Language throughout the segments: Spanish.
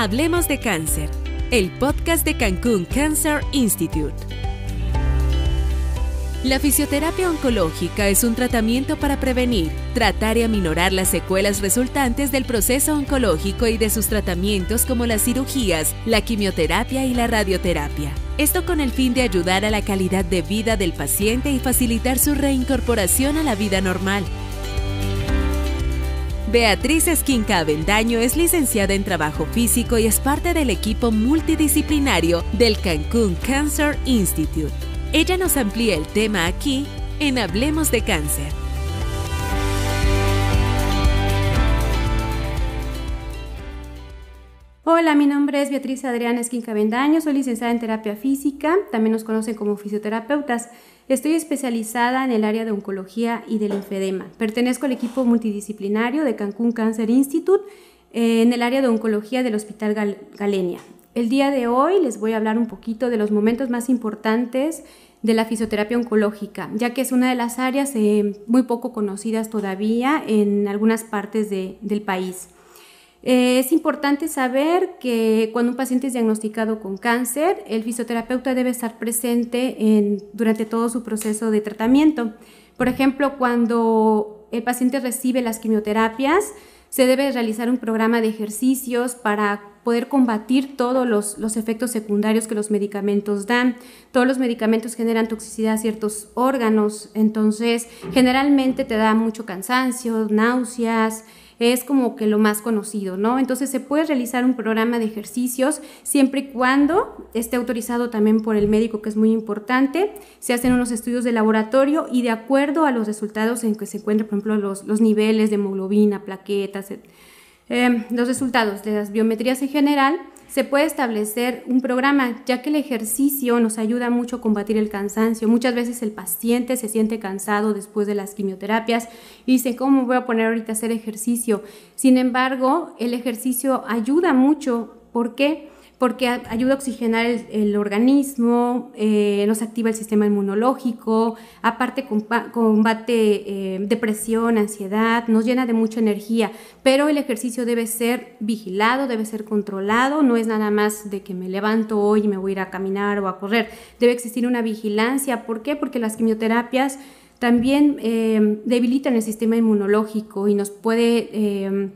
Hablemos de Cáncer, el podcast de Cancún Cancer Institute. La fisioterapia oncológica es un tratamiento para prevenir, tratar y aminorar las secuelas resultantes del proceso oncológico y de sus tratamientos como las cirugías, la quimioterapia y la radioterapia. Esto con el fin de ayudar a la calidad de vida del paciente y facilitar su reincorporación a la vida normal. Beatriz Esquinca Avendaño es licenciada en Trabajo Físico y es parte del equipo multidisciplinario del Cancún Cancer Institute. Ella nos amplía el tema aquí en Hablemos de Cáncer. Hola, mi nombre es Beatriz Adriana Esquinca Bendaño, soy licenciada en terapia física, también nos conocen como fisioterapeutas. Estoy especializada en el área de oncología y del linfedema. Pertenezco al equipo multidisciplinario de Cancún Cancer Institute eh, en el área de oncología del Hospital Galenia. El día de hoy les voy a hablar un poquito de los momentos más importantes de la fisioterapia oncológica, ya que es una de las áreas eh, muy poco conocidas todavía en algunas partes del país. Eh, es importante saber que cuando un paciente es diagnosticado con cáncer, el fisioterapeuta debe estar presente durante todo su proceso de tratamiento. Por ejemplo, cuando el paciente recibe las quimioterapias, se debe realizar un programa de ejercicios para poder combatir todos los, los, efectos secundarios que los medicamentos dan. Todos los medicamentos generan toxicidad a ciertos órganos, entonces generalmente te da mucho cansancio, náuseas, es como que lo más conocido, ¿no? Entonces se puede realizar un programa de ejercicios siempre y cuando esté autorizado también por el médico, que es muy importante. Se hacen unos estudios de laboratorio y de acuerdo a los resultados en que se encuentran, por ejemplo, los, niveles de hemoglobina, plaquetas, eh, los resultados de las biometrías en general, se puede establecer un programa, ya que el ejercicio nos ayuda mucho a combatir el cansancio. Muchas veces el paciente se siente cansado después de las quimioterapias y dice, ¿cómo voy a poner ahorita a hacer ejercicio? Sin embargo, el ejercicio ayuda mucho. ¿Por qué? porque ayuda a oxigenar el, organismo, eh, nos activa el sistema inmunológico, aparte combate eh, depresión, ansiedad, nos llena de mucha energía, pero el ejercicio debe ser vigilado, debe ser controlado, no es nada más de que me levanto hoy y me voy a ir a caminar o a correr, debe existir una vigilancia, ¿por qué? Porque las quimioterapias también eh, debilitan el sistema inmunológico y nos puede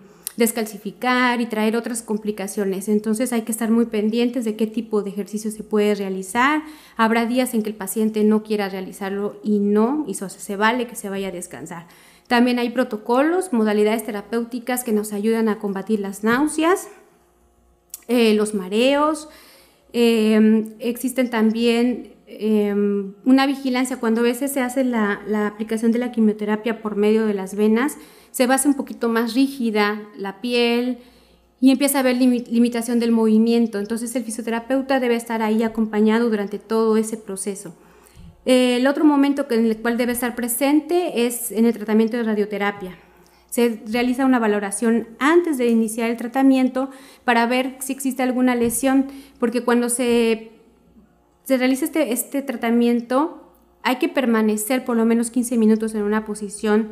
descalcificar y traer otras complicaciones. Entonces hay que estar muy pendientes de qué tipo de ejercicio se puede realizar. Habrá días en que el paciente no quiera realizarlo y no, y eso se vale que se vaya a descansar. También hay protocolos, modalidades terapéuticas que nos ayudan a combatir las náuseas, eh, los mareos. Eh, existen también Em, una vigilancia, cuando a veces se hace la, aplicación de la quimioterapia por medio de las venas, se va a hacer un poquito más rígida la piel y empieza a haber limitación del movimiento. Entonces el fisioterapeuta debe estar ahí acompañado durante todo ese proceso. Eh, el otro momento en el cual debe estar presente es en el tratamiento de radioterapia. Se realiza una valoración antes de iniciar el tratamiento para ver si existe alguna lesión, porque cuando se se realiza este, este tratamiento, hay que permanecer por lo menos 15 minutos en una posición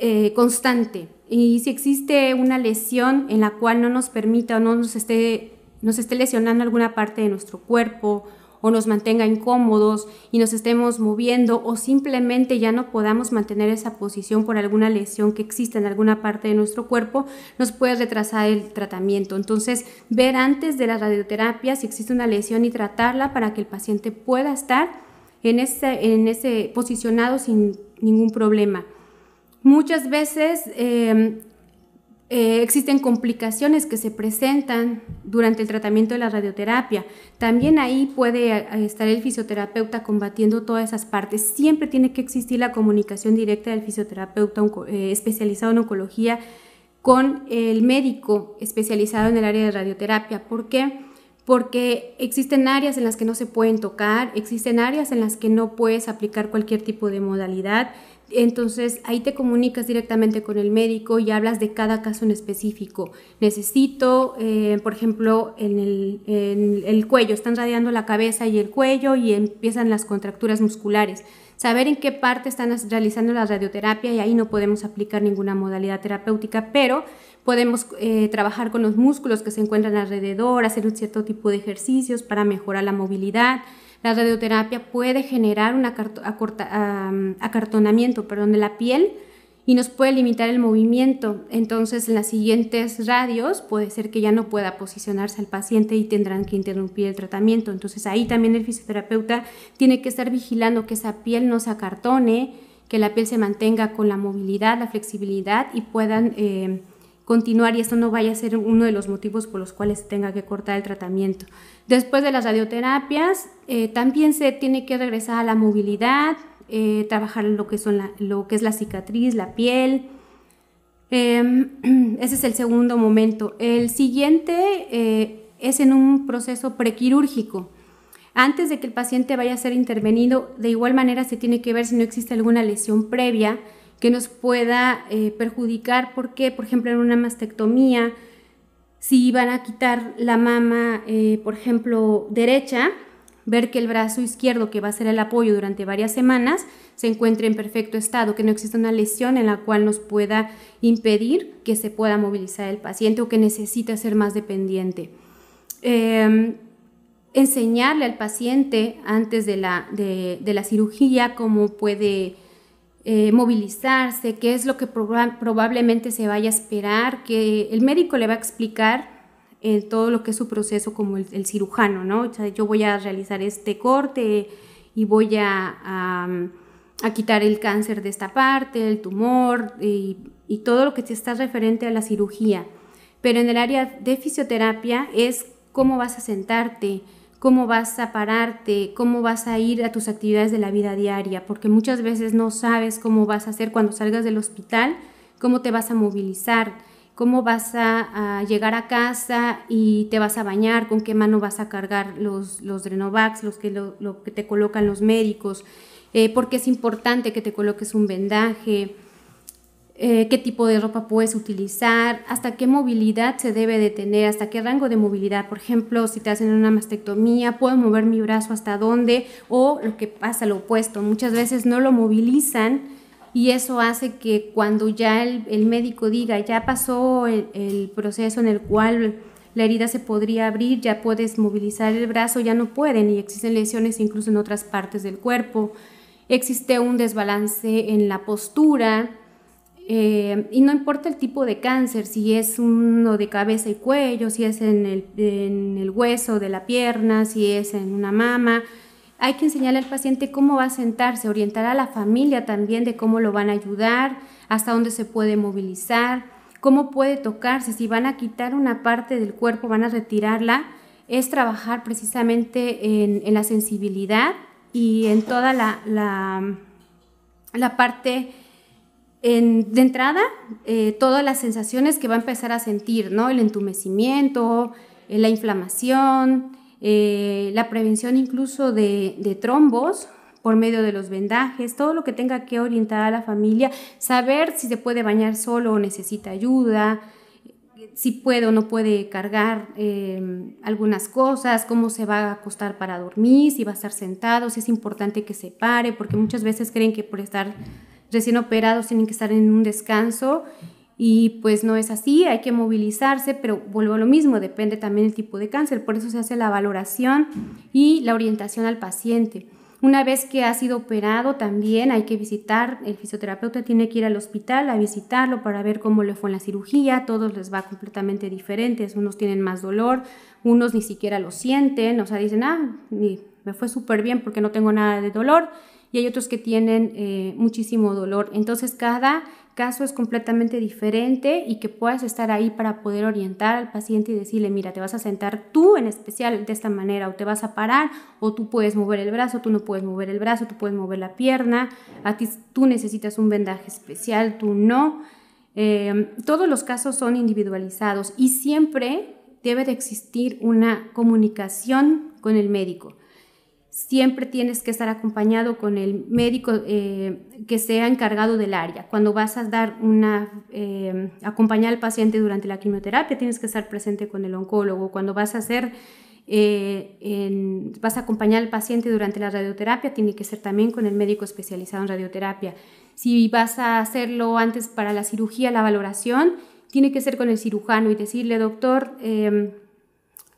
eh, constante. Y si existe una lesión en la cual no nos permita o no nos esté, nos esté lesionando alguna parte de nuestro cuerpo o nos mantenga incómodos y nos estemos moviendo o simplemente ya no podamos mantener esa posición por alguna lesión que exista en alguna parte de nuestro cuerpo, nos puede retrasar el tratamiento. Entonces, ver antes de la radioterapia si existe una lesión y tratarla para que el paciente pueda estar en ese, en ese posicionado sin ningún problema. Muchas veces eh, eh, existen complicaciones que se presentan durante el tratamiento de la radioterapia. También ahí puede eh, estar el fisioterapeuta combatiendo todas esas partes. Siempre tiene que existir la comunicación directa del fisioterapeuta eh, especializado en oncología con el médico especializado en el área de radioterapia. ¿Por qué? porque existen áreas en las que no se pueden tocar, existen áreas en las que no puedes aplicar cualquier tipo de modalidad. Entonces ahí te comunicas directamente con el médico y hablas de cada caso en específico. Necesito, eh, por ejemplo, en el cuello, están radiando la cabeza y el cuello y empiezan las contracturas musculares. Saber en qué parte están realizando la radioterapia y ahí no podemos aplicar ninguna modalidad terapéutica, pero Podemos eh, trabajar con los músculos que se encuentran alrededor, hacer un cierto tipo de ejercicios para mejorar la movilidad. La radioterapia puede generar un acartonamiento perdón, de la piel y nos puede limitar el movimiento. Entonces, en las siguientes radios puede ser que ya no pueda posicionarse el paciente y tendrán que interrumpir el tratamiento. Entonces, ahí también el fisioterapeuta tiene que estar vigilando que esa piel no se acartone, que la piel se mantenga con la movilidad, la flexibilidad y puedan eh, continuar y esto no vaya a ser uno de los motivos por los cuales tenga que cortar el tratamiento. Después de las radioterapias, eh, también se tiene que regresar a la movilidad, eh, trabajar lo que, son lo que es la cicatriz, la piel. Em, ese es el segundo momento. El siguiente eh, es en un proceso prequirúrgico. Antes de que el paciente vaya a ser intervenido, de igual manera se tiene que ver si no existe alguna lesión previa que nos pueda eh, perjudicar, porque, por ejemplo, en una mastectomía, si van a quitar la mama, eh, por ejemplo, derecha, ver que el brazo izquierdo, que va a ser el apoyo durante varias semanas, se encuentre en perfecto estado, que no exista una lesión en la cual nos pueda impedir que se pueda movilizar el paciente o que necesita ser más dependiente. Em, enseñarle al paciente antes de la, de, de la cirugía cómo puede eh, movilizarse, qué es lo que probablemente se vaya a esperar, que el médico le va a explicar eh, todo lo que es su proceso como el, cirujano, ¿no? O sea, yo voy a realizar este corte y voy a, quitar el cáncer de esta parte, el tumor y, y todo lo que está referente a la cirugía. Pero en el área de fisioterapia es cómo vas a sentarte, cómo vas a pararte, cómo vas a ir a tus actividades de la vida diaria, porque muchas veces no sabes cómo vas a hacer cuando salgas del hospital, cómo te vas a movilizar, cómo vas a, llegar a casa y te vas a bañar, con qué mano vas a cargar los, los Drenovax, los que, lo, que te colocan los médicos, eh, porque es importante que te coloques un vendaje, eh, qué tipo de ropa puedes utilizar, hasta qué movilidad se debe de tener, hasta qué rango de movilidad. Por ejemplo, si te hacen una mastectomía, puedo mover mi brazo hasta dónde o lo que pasa lo opuesto. Muchas veces no lo movilizan y eso hace que cuando ya el, médico diga, ya pasó el proceso en el cual la herida se podría abrir, ya puedes movilizar el brazo, ya no pueden y existen lesiones incluso en otras partes del cuerpo. Existe un desbalance en la postura, eh, y no importa el tipo de cáncer, si es uno de cabeza y cuello, si es en el, hueso de la pierna, si es en una mama, hay que enseñarle al paciente cómo va a sentarse, orientar a la familia también de cómo lo van a ayudar, hasta dónde se puede movilizar, cómo puede tocarse, si van a quitar una parte del cuerpo, van a retirarla, es trabajar precisamente en, la sensibilidad y en toda la, la, la parte de entrada, eh, todas las sensaciones que va a empezar a sentir, ¿no? El entumecimiento, eh, la inflamación, eh, la prevención incluso de, de, trombos por medio de los vendajes, todo lo que tenga que orientar a la familia, saber si se puede bañar solo o necesita ayuda, si puede o no puede cargar em, algunas cosas, cómo se va a acostar para dormir, si va a estar sentado, si es importante que se pare, porque muchas veces creen que por estar recién operados tienen que estar en un descanso y pues no es así, hay que movilizarse, pero vuelvo a lo mismo, depende también el tipo de cáncer, por eso se hace la valoración y la orientación al paciente. Una vez que ha sido operado también hay que visitar, el fisioterapeuta tiene que ir al hospital a visitarlo para ver cómo le fue en la cirugía, a todos les va completamente diferente, unos tienen más dolor, unos ni siquiera lo sienten, o sea, dicen, ah, me fue súper bien porque no tengo nada de dolor, y hay otros que tienen eh, muchísimo dolor. Entonces cada caso es completamente diferente y que puedas estar ahí para poder orientar al paciente y decirle, mira, te vas a sentar tú en especial de esta manera o te vas a parar o tú puedes mover el brazo, tú no puedes mover el brazo, tú puedes mover la pierna, a ti tú necesitas un vendaje especial, tú no. Eh, todos los casos son individualizados y siempre debe de existir una comunicación con el médico siempre tienes que estar acompañado con el médico eh, que sea encargado del área. Cuando vas a dar una, eh, acompañar al paciente durante la quimioterapia, tienes que estar presente con el oncólogo. Cuando vas a hacer, eh, vas a acompañar al paciente durante la radioterapia, tiene que ser también con el médico especializado en radioterapia. Si vas a hacerlo antes para la cirugía, la valoración, tiene que ser con el cirujano y decirle, doctor, em,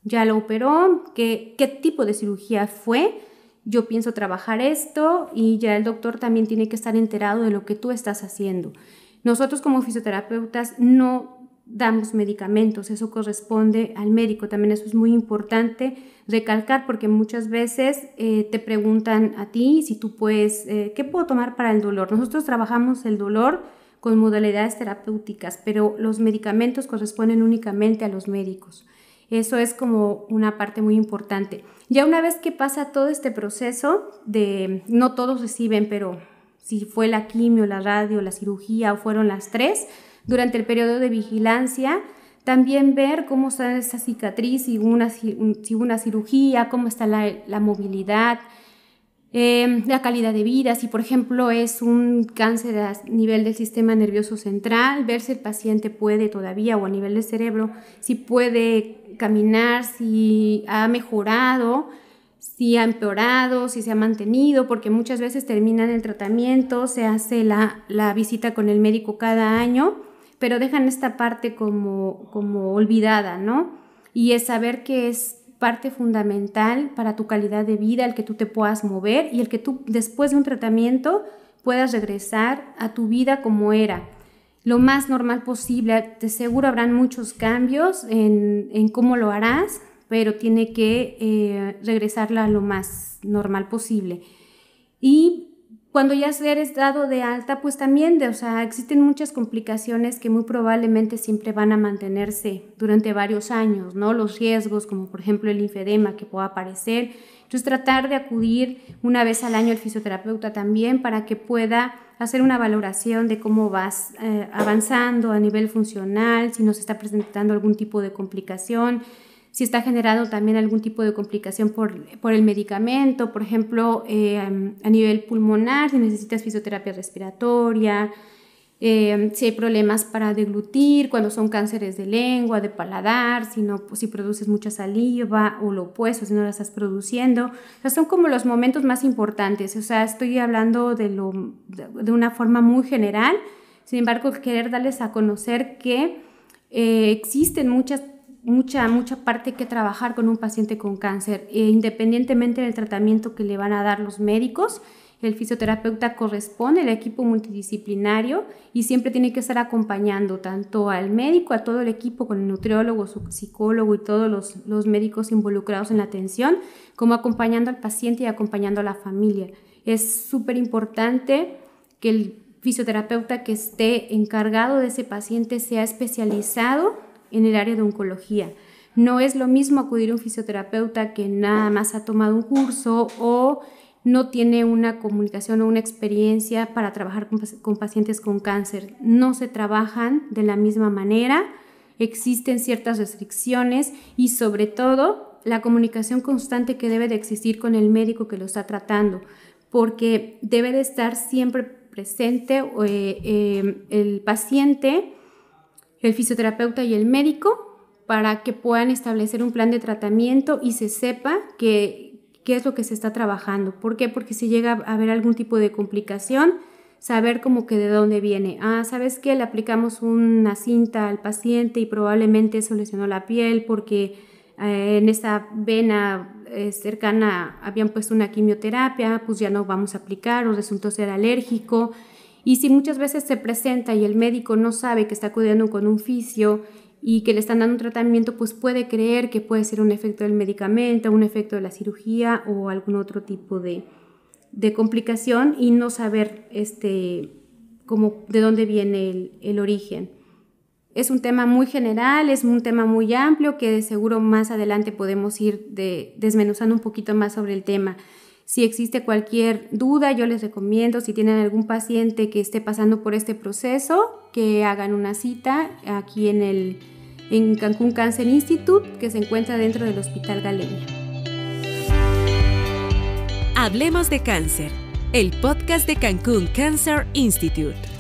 ya lo operó, qué, tipo de cirugía fue, yo pienso trabajar esto y ya el doctor también tiene que estar enterado de lo que tú estás haciendo. Nosotros como fisioterapeutas no damos medicamentos, eso corresponde al médico, también eso es muy importante recalcar porque muchas veces eh, te preguntan a ti si tú puedes, eh, ¿qué puedo tomar para el dolor? Nosotros trabajamos el dolor con modalidades terapéuticas, pero los medicamentos corresponden únicamente a los médicos. Eso es como una parte muy importante. Ya una vez que pasa todo este proceso de, no todos reciben, pero si fue la quimio, la radio, la cirugía o fueron las tres, durante el periodo de vigilancia, también ver cómo está esa cicatriz, si una, cirugía, cómo está la, la movilidad, Em, la calidad de vida, si por ejemplo es un cáncer a nivel del sistema nervioso central, ver si el paciente puede todavía o a nivel del cerebro, si puede caminar, si ha mejorado, si ha empeorado, si se ha mantenido, porque muchas veces terminan el tratamiento, se hace la, la visita con el médico cada año, pero dejan esta parte como, como olvidada, ¿no? Y es saber que es parte fundamental para tu calidad de vida, el que tú te puedas mover y el que tú después de un tratamiento puedas regresar a tu vida como era, lo más normal posible. de seguro habrán muchos cambios en, cómo lo harás, pero tiene que eh, regresarla a lo más normal posible. Y cuando ya eres dado de alta, pues también, de, o sea, existen muchas complicaciones que muy probablemente siempre van a mantenerse durante varios años, ¿no? Los riesgos, como por ejemplo el linfedema que pueda aparecer. Entonces, tratar de acudir una vez al año al fisioterapeuta también para que pueda hacer una valoración de cómo vas eh, avanzando a nivel funcional, si nos está presentando algún tipo de complicación, si está generado también algún tipo de complicación por, el medicamento, por ejemplo, em, a nivel pulmonar, si necesitas fisioterapia respiratoria, em, si hay problemas para deglutir, cuando son cánceres de lengua, de paladar, si, no, pues, si produces mucha saliva o lo opuesto, si no la estás produciendo. O sea, son como los momentos más importantes. O sea, estoy hablando de, lo, de una forma muy general. Sin embargo, querer darles a conocer que eh, existen muchas mucha, mucha parte que trabajar con un paciente con cáncer. E independientemente del tratamiento que le van a dar los médicos, el fisioterapeuta corresponde al equipo multidisciplinario y siempre tiene que estar acompañando tanto al médico, a todo el equipo, con el nutriólogo, su psicólogo y todos los, los médicos involucrados en la atención, como acompañando al paciente y acompañando a la familia. Es súper importante que el fisioterapeuta que esté encargado de ese paciente sea especializado en el área de oncología. No es lo mismo acudir a un fisioterapeuta que nada más ha tomado un curso o no tiene una comunicación o una experiencia para trabajar con, pacientes con cáncer. No se trabajan de la misma manera, existen ciertas restricciones y sobre todo la comunicación constante que debe de existir con el médico que lo está tratando, porque debe de estar siempre presente eh, eh, el paciente el fisioterapeuta y el médico para que puedan establecer un plan de tratamiento y se sepa qué es lo que se está trabajando. ¿Por qué? Porque si llega a haber algún tipo de complicación, saber como que de dónde viene. Ah, ¿sabes qué? Le aplicamos una cinta al paciente y probablemente eso lesionó la piel porque eh, en esa vena eh, cercana habían puesto una quimioterapia, pues ya no vamos a aplicar o resultó ser alérgico. Y si muchas veces se presenta y el médico no sabe que está acudiendo con un fisio y que le están dando un tratamiento, pues puede creer que puede ser un efecto del medicamento, un efecto de la cirugía o algún otro tipo de, complicación y no saber este, de dónde viene el, origen. Es un tema muy general, es un tema muy amplio que de seguro más adelante podemos ir desmenuzando un poquito más sobre el tema. Si existe cualquier duda, yo les recomiendo, si tienen algún paciente que esté pasando por este proceso, que hagan una cita aquí en el en Cancún Cancer Institute, que se encuentra dentro del Hospital Galenia. Hablemos de cáncer, el podcast de Cancún Cancer Institute.